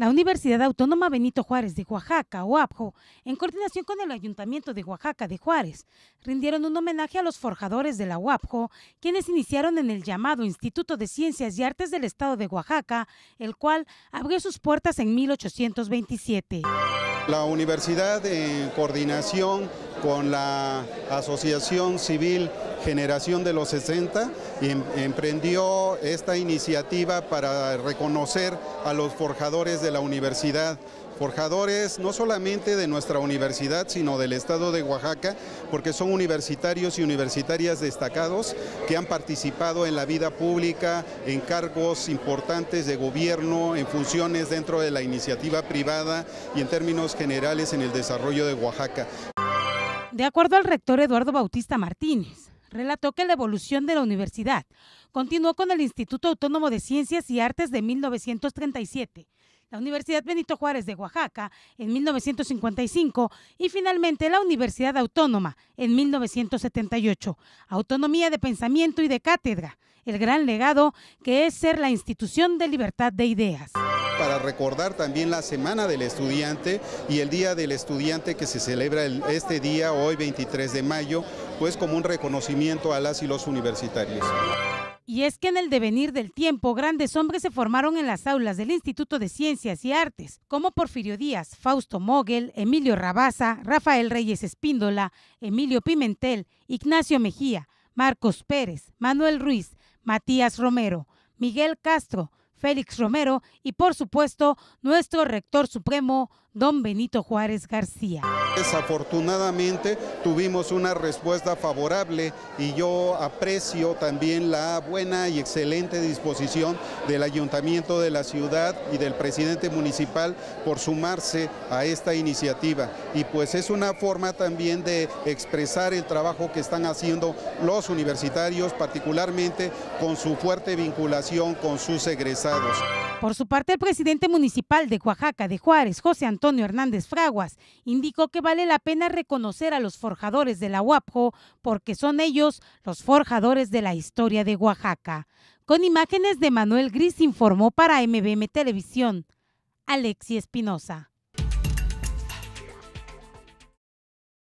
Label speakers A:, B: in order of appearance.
A: La Universidad Autónoma Benito Juárez de Oaxaca, OAPJO, en coordinación con el Ayuntamiento de Oaxaca de Juárez, rindieron un homenaje a los forjadores de la UAPJO, quienes iniciaron en el llamado Instituto de Ciencias y Artes del Estado de Oaxaca, el cual abrió sus puertas en 1827.
B: La universidad en coordinación con la Asociación Civil Generación de los 60 em, emprendió esta iniciativa para reconocer a los forjadores de la universidad forjadores no solamente de nuestra universidad, sino del estado de Oaxaca, porque son universitarios y universitarias destacados que han participado en la vida pública, en cargos importantes de gobierno, en funciones dentro de la iniciativa privada y en términos generales en el desarrollo de Oaxaca.
A: De acuerdo al rector Eduardo Bautista Martínez, relató que la evolución de la universidad continuó con el Instituto Autónomo de Ciencias y Artes de 1937, la Universidad Benito Juárez de Oaxaca en 1955 y finalmente la Universidad Autónoma en 1978. Autonomía de pensamiento y de cátedra, el gran legado que es ser la institución de libertad de ideas
B: para recordar también la Semana del Estudiante y el Día del Estudiante que se celebra este día, hoy 23 de mayo, pues como un reconocimiento a las y los universitarios.
A: Y es que en el devenir del tiempo, grandes hombres se formaron en las aulas del Instituto de Ciencias y Artes, como Porfirio Díaz, Fausto Mogel, Emilio Rabasa, Rafael Reyes Espíndola, Emilio Pimentel, Ignacio Mejía, Marcos Pérez, Manuel Ruiz, Matías Romero, Miguel Castro, Félix Romero y por supuesto nuestro rector supremo, don Benito Juárez García.
B: Desafortunadamente tuvimos una respuesta favorable y yo aprecio también la buena y excelente disposición del ayuntamiento de la ciudad y del presidente municipal por sumarse a esta iniciativa. Y pues es una forma también de expresar el trabajo que están haciendo los universitarios, particularmente con su fuerte vinculación con sus egresados.
A: Por su parte, el presidente municipal de Oaxaca de Juárez, José Antonio Hernández Fraguas, indicó que vale la pena reconocer a los forjadores de la UAPJO porque son ellos los forjadores de la historia de Oaxaca. Con imágenes de Manuel Gris informó para MBM Televisión, Alexi Espinosa.